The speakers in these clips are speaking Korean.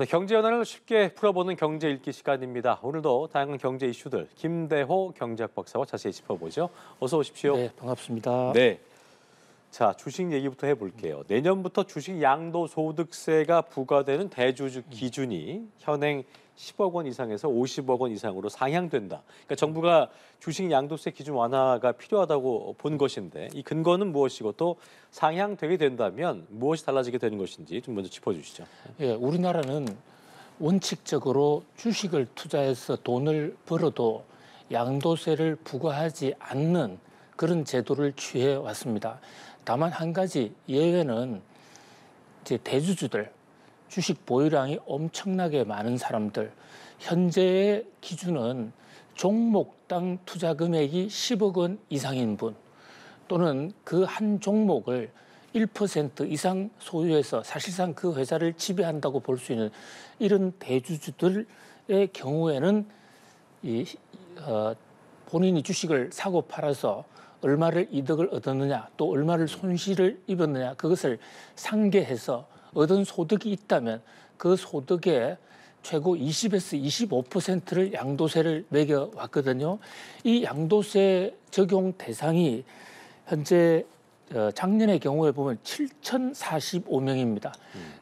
네, 경제 현안을 쉽게 풀어보는 경제 읽기 시간입니다. 오늘도 다양한 경제 이슈들 김대호 경제학 박사와 자세히 짚어보죠. 어서 오십시오. 네, 반갑습니다. 네. 자, 주식 얘기부터 해볼게요. 내년부터 주식 양도소득세가 부과되는 대주주 기준이 현행 10억 원 이상에서 50억 원 이상으로 상향된다. 그러니까 정부가 주식 양도세 기준 완화가 필요하다고 본 것인데 이 근거는 무엇이고 또 상향되게 된다면 무엇이 달라지게 되는 것인지 좀 먼저 짚어주시죠. 예, 우리나라는 원칙적으로 주식을 투자해서 돈을 벌어도 양도세를 부과하지 않는 그런 제도를 취해 왔습니다. 다만 한 가지 예외는 이제 대주주들 주식 보유량이 엄청나게 많은 사람들 현재의 기준은 종목당 투자 금액이 10억 원 이상인 분 또는 그 한 종목을 1% 이상 소유해서 사실상 그 회사를 지배한다고 볼 수 있는 이런 대주주들의 경우에는 이, 어, 본인이 주식을 사고 팔아서 얼마를 이득을 얻었느냐 또 얼마를 손실을 입었느냐 그것을 상계해서 얻은 소득이 있다면 그 소득에 최고 20에서 25%를 양도세를 매겨 왔거든요. 이 양도세 적용 대상이 현재 어, 작년의 경우에 보면 7,045명입니다.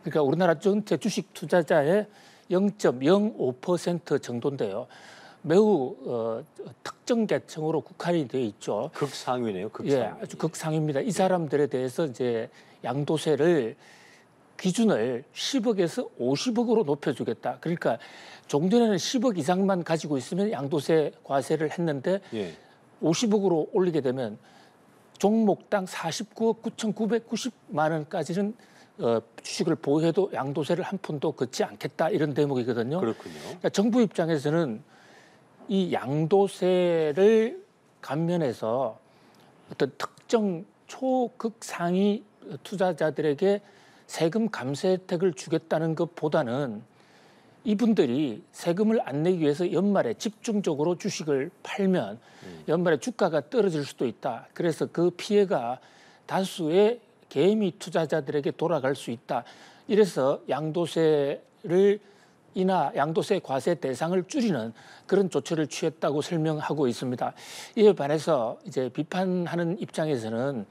그러니까 우리나라 전체 주식 투자자의 0.05% 정도인데요. 매우 어, 특정 계층으로 국한이 되어 있죠. 극상위네요, 극상. 예, 아주 극상입니다. 이 사람들에 대해서 이제 양도세를 기준을 10억에서 50억으로 높여주겠다. 그러니까 종전에는 10억 이상만 가지고 있으면 양도세 과세를 했는데 예. 50억으로 올리게 되면 종목당 49억 9,990만 원까지는 어, 주식을 보유해도 양도세를 한 푼도 걷지 않겠다 이런 대목이거든요. 그렇군요. 그러니까 정부 입장에서는 이 양도세를 감면해서 어떤 특정 초극상위 투자자들에게 세금 감세 혜택을 주겠다는 것보다는 이분들이 세금을 안 내기 위해서 연말에 집중적으로 주식을 팔면 연말에 주가가 떨어질 수도 있다. 그래서 그 피해가 다수의 개미 투자자들에게 돌아갈 수 있다. 이래서 양도세를 이나 양도세 과세 대상을 줄이는 그런 조치를 취했다고 설명하고 있습니다. 이에 반해서 이제 비판하는 입장에서는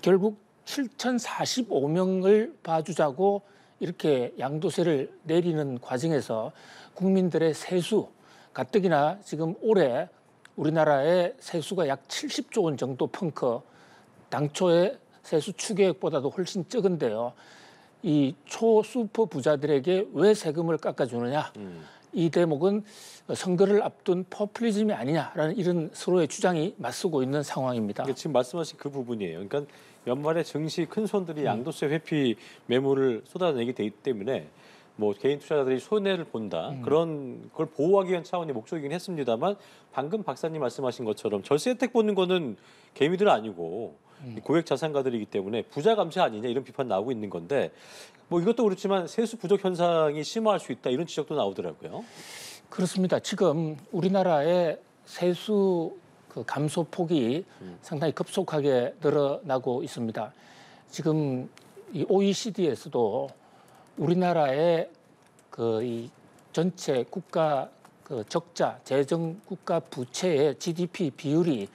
결국 7,045명을 봐주자고 이렇게 양도세를 내리는 과정에서 국민들의 세수, 가뜩이나 지금 올해 우리나라의 세수가 약 70조 원 정도 펑크 당초의 세수 추계액보다도 훨씬 적은데요. 이초수퍼 부자들에게 왜 세금을 깎아주느냐? 음. 이 대목은 선거를 앞둔 퍼플리즘이 아니냐라는 이런 서로의 주장이 맞서고 있는 상황입니다. 지금 말씀하신 그 부분이에요. 그러니까 연말에 증시 큰 손들이 음. 양도세 회피 매물을 쏟아내게 되기 때문에 뭐 개인 투자자들이 손해를 본다 음. 그런 걸 보호하기 위한 차원의 목적이긴 했습니다만 방금 박사님 말씀하신 것처럼 절세 혜택 보는 거는 개미들 아니고 음. 고액 자산가들이기 때문에 부자 감세 아니냐 이런 비판 나오고 있는 건데 뭐 이것도 그렇지만 세수 부족 현상이 심화할 수 있다 이런 지적도 나오더라고요. 그렇습니다. 지금 우리나라의 세수 그 감소 폭이 음. 상당히 급속하게 늘어나고 있습니다. 지금 이 OECD에서도 우리나라의 그 이 전체 국가 그 적자, 재정 국가 부채의 GDP 비율이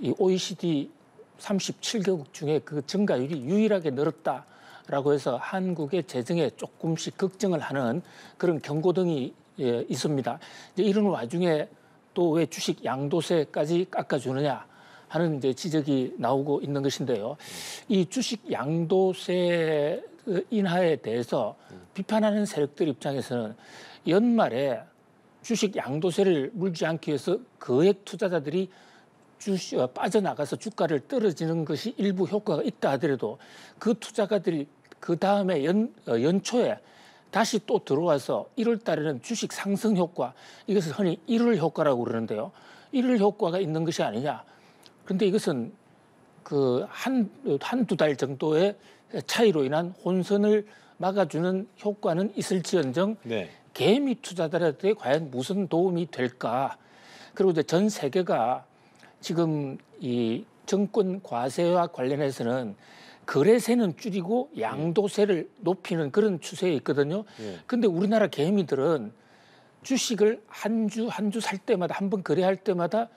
이 OECD 37개국 중에 그 증가율이 유일하게 늘었다라고 해서 한국의 재정에 조금씩 걱정을 하는 그런 경고등이 예, 있습니다. 이제 이런 와중에 또 왜 주식 양도세까지 깎아주느냐 하는 이제 지적이 나오고 있는 것인데요. 이 주식 양도세 인하에 대해서 비판하는 세력들 입장에서는 연말에 주식 양도세를 물지 않기 위해서 거액 투자자들이 주식 어, 빠져나가서 주가를 떨어지는 것이 일부 효과가 있다 하더라도 그 투자가들이 그 다음에 연, 어, 연초에 다시 또 들어와서 1월 달에는 주식 상승 효과 이것을 흔히 1월 효과라고 그러는데요. 1월 효과가 있는 것이 아니냐. 그런데 이것은 그한 한두 달 정도의 차이로 인한 혼선을 막아주는 효과는 있을지언정 네. 개미 투자자들한테 과연 무슨 도움이 될까? 그리고 이제 전 세계가 지금 이 정권 과세와 관련해서는 거래세는 줄이고 양도세를 높이는 그런 추세에 있거든요. 예. 근데 우리나라 개미들은 주식을 한 주 한 주 살 때마다 한 번 거래할 때마다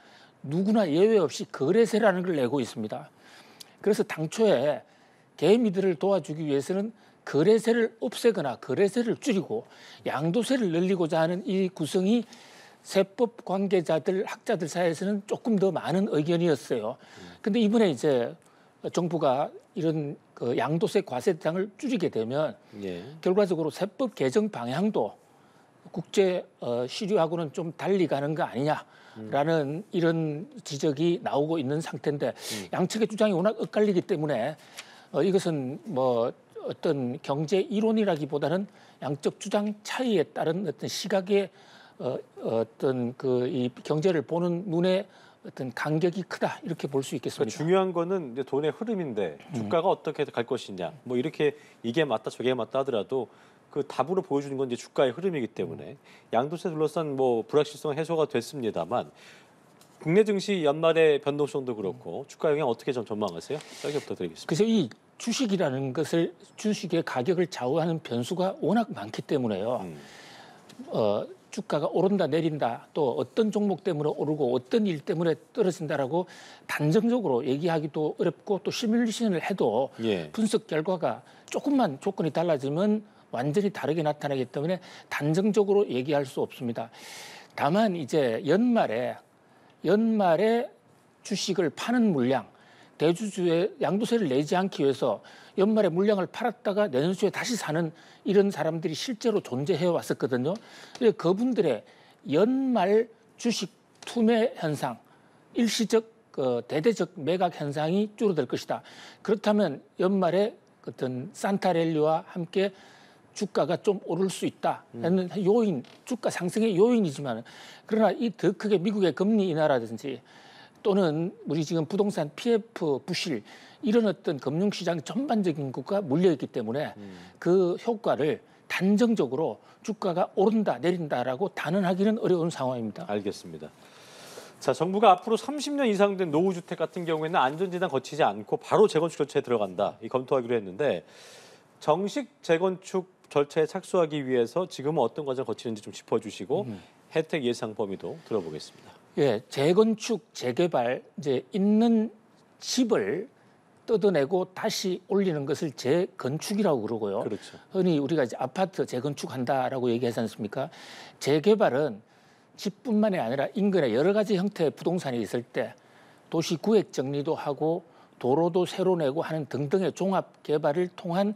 누구나 예외 없이 거래세라는 걸 내고 있습니다. 그래서 당초에 개미들을 도와주기 위해서는 거래세를 없애거나 거래세를 줄이고 양도세를 늘리고자 하는 이 구성이 세법 관계자들, 학자들 사이에서는 조금 더 많은 의견이었어요. 근데 이번에 이제 정부가 이런 그 양도세 과세 대상을 줄이게 되면 예. 결과적으로 세법 개정 방향도 국제 어, 시류하고는 좀 달리 가는 거 아니냐라는 음. 이런 지적이 나오고 있는 상태인데 음. 양측의 주장이 워낙 엇갈리기 때문에 어, 이것은 뭐 어떤 경제 이론이라기보다는 양적 주장 차이에 따른 어떤 시각의 어, 어떤 그 이 경제를 보는 눈에 어떤 간격이 크다 이렇게 볼 수 있겠습니다. 그러니까 중요한 거는 이제 돈의 흐름인데 음. 주가가 음. 어떻게 갈 것이냐 뭐 이렇게 이게 맞다 저게 맞다 하더라도 그 답으로 보여주는 건 이제 주가의 흐름이기 때문에 양도세 둘러싼 뭐 불확실성 해소가 됐습니다만 국내 증시 연말의 변동성도 그렇고 주가 영향 어떻게 좀 전망하세요? 짧게부터 드리겠습니다. 그래서 이 주식이라는 것을 주식의 가격을 좌우하는 변수가 워낙 많기 때문에요. 음. 어, 주가가 오른다 내린다 또 어떤 종목 때문에 오르고 어떤 일 때문에 떨어진다라고 단정적으로 얘기하기도 어렵고 또 시뮬레이션을 해도 예. 분석 결과가 조금만 조건이 달라지면 완전히 다르게 나타나기 때문에 단정적으로 얘기할 수 없습니다. 다만 이제 연말에 연말에 주식을 파는 물량 대주주의 양도세를 내지 않기 위해서 연말에 물량을 팔았다가 내년수에 다시 사는 이런 사람들이 실제로 존재해 왔었거든요. 그분들의 연말 주식 투매 현상, 일시적 그 대대적 매각 현상이 줄어들 것이다. 그렇다면 연말에 어떤 산타랠리와 함께 주가가 좀 오를 수 있다는 음. 요인, 주가 상승의 요인이지만 그러나 이 더 크게 미국의 금리 인하라든지 또는 우리 지금 부동산 PF 부실 이런 어떤 금융시장 전반적인 것과 물려있기 때문에 음. 그 효과를 단정적으로 주가가 오른다 내린다라고 단언하기는 어려운 상황입니다. 알겠습니다. 자, 정부가 앞으로 30년 이상 된 노후 주택 같은 경우에는 안전진단 거치지 않고 바로 재건축 절차에 들어간다. 이 검토하기로 했는데 정식 재건축 절차에 착수하기 위해서 지금은 어떤 과정을 거치는지 좀 짚어주시고 음. 혜택 예상 범위도 들어보겠습니다. 예, 재건축, 재개발 이제 있는 집을 뜯어내고 다시 올리는 것을 재건축이라고 그러고요. 그렇죠. 흔히 우리가 이제 아파트 재건축한다라고 얘기하지 않습니까? 재개발은 집뿐만이 아니라 인근에 여러 가지 형태의 부동산이 있을 때 도시 구획 정리도 하고 도로도 새로 내고 하는 등등의 종합 개발을 통한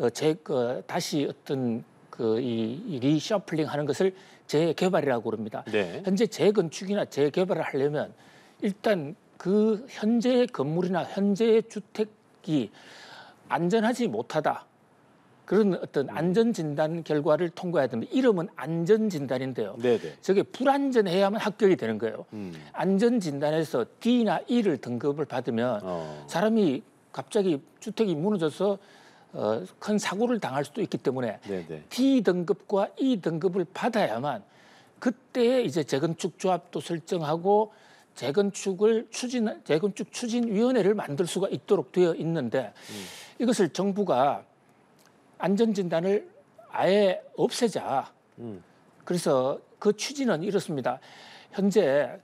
어, 제, 그, 다시 어떤 그 이 리셔플링 하는 것을 재개발이라고 그럽니다. 네. 현재 재건축이나 재개발을 하려면 일단 그 현재의 건물이나 현재의 주택이 안전하지 못하다. 그런 어떤 음. 안전 진단 결과를 통과해야 됩니다. 이름은 안전 진단인데요. 네네. 네. 저게 불안전해야만 합격이 되는 거예요. 음. 안전 진단에서 D나 E를 등급을 받으면 어. 사람이 갑자기 주택이 무너져서 어, 큰 사고를 당할 수도 있기 때문에 네네. D 등급과 E 등급을 받아야만 그때 이제 재건축 조합도 설정하고 재건축을 추진 재건축 추진 위원회를 만들 수가 있도록 되어 있는데 음. 이것을 정부가 안전 진단을 아예 없애자. 음. 그래서 그 취지는 이렇습니다. 현재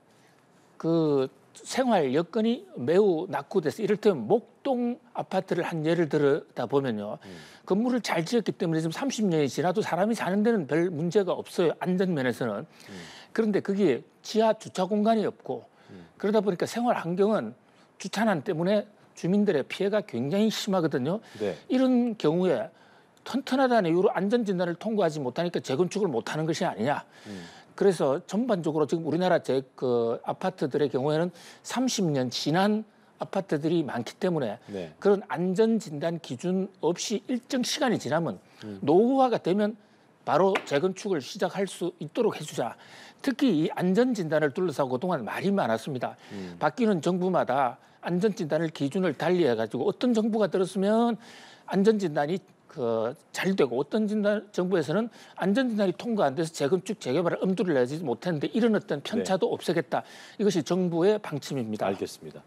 그 생활 여건이 매우 낙후돼서 이를테면 목동 아파트를 한 예를 들다 보면요. 음. 건물을 잘 지었기 때문에 지금 30년이 지나도 사람이 사는 데는 별 문제가 없어요. 안전면에서는. 음. 그런데 그게 지하 주차 공간이 없고 음. 그러다 보니까 생활 환경은 주차난 때문에 주민들의 피해가 굉장히 심하거든요. 네. 이런 경우에 튼튼하다는 이유로 안전진단을 통과하지 못하니까 재건축을 못하는 것이 아니냐. 음. 그래서 전반적으로 지금 우리나라 제 그 아파트들의 경우에는 30년 지난 아파트들이 많기 때문에 네. 그런 안전 진단 기준 없이 일정 시간이 지나면 음. 노후화가 되면 바로 재건축을 시작할 수 있도록 해주자. 특히 이 안전 진단을 둘러싸고 그동안 말이 많았습니다. 음. 바뀌는 정부마다 안전 진단을 기준을 달리해 가지고 어떤 정부가 들었으면 안전 진단이 그잘 되고 어떤 진단 정부에서는 안전 진단이 통과 안 돼서 재건축 재개발을 엄두를 내지 못했는데 이런 어떤 편차도 네. 없애겠다 이것이 정부의 방침입니다. 알겠습니다.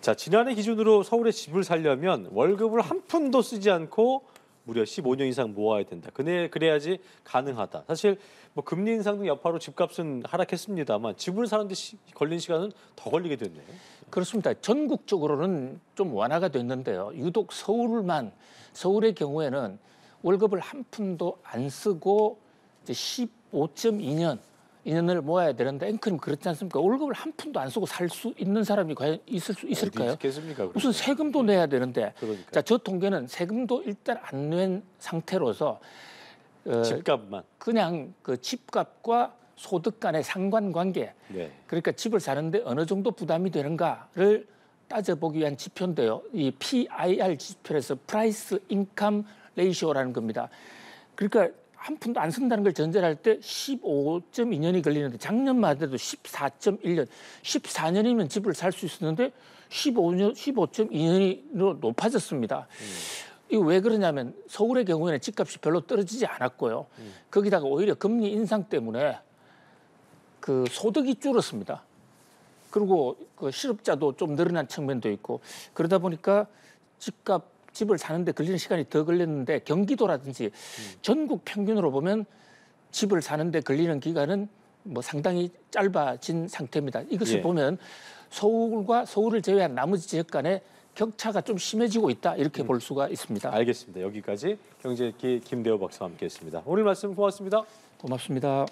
자 지난해 기준으로 서울의 집을 살려면 월급을 한 푼도 쓰지 않고 무려 15년 이상 모아야 된다. 그네 그래야지 가능하다. 사실 뭐 금리 인상 등 여파로 집값은 하락했습니다만 집을 사는데 걸린 시간은 더 걸리게 됐네요. 그렇습니다. 전국적으로는 좀 완화가 됐는데요. 유독 서울만 서울의 경우에는 월급을 한 푼도 안 쓰고 이제 15.2년 인연을 모아야 되는데 앵커님 그렇지 않습니까? 월급을 한 푼도 안 쓰고 살 수 있는 사람이 과연 있을 수 있을까요? 있겠습니까, 무슨 세금도 예. 내야 되는데 그러니까요. 자, 저 통계는 세금도 일단 안 낸 상태로서 어, 집값만 그냥 그 집값과 소득 간의 상관관계 네. 그러니까 집을 사는데 어느 정도 부담이 되는가를 따져보기 위한 지표인데요. 이 PIR 지표에서 프라이스 인컴 레이시오라는 겁니다. 그러니까 한 푼도 안 쓴다는 걸 전제를 할때 15.2년이 걸리는데 작년만 해도 14.1년, 14년이면 집을 살 수 있었는데 15년, 15.2년으로 높아졌습니다. 음. 이왜 그러냐면 서울의 경우에는 집값이 별로 떨어지지 않았고요. 음. 거기다가 오히려 금리 인상 때문에 그 소득이 줄었습니다. 그리고 그 실업자도 좀 늘어난 측면도 있고 그러다 보니까 집값 집을 사는데 걸리는 시간이 더 걸렸는데 경기도라든지 음. 전국 평균으로 보면 집을 사는데 걸리는 기간은 뭐 상당히 짧아진 상태입니다. 이것을 예. 보면 서울과 서울을 제외한 나머지 지역 간의 격차가 좀 심해지고 있다 이렇게 음. 볼 수가 있습니다. 알겠습니다. 여기까지 경제기 김대호 박사와 함께했습니다. 오늘 말씀 고맙습니다. 고맙습니다.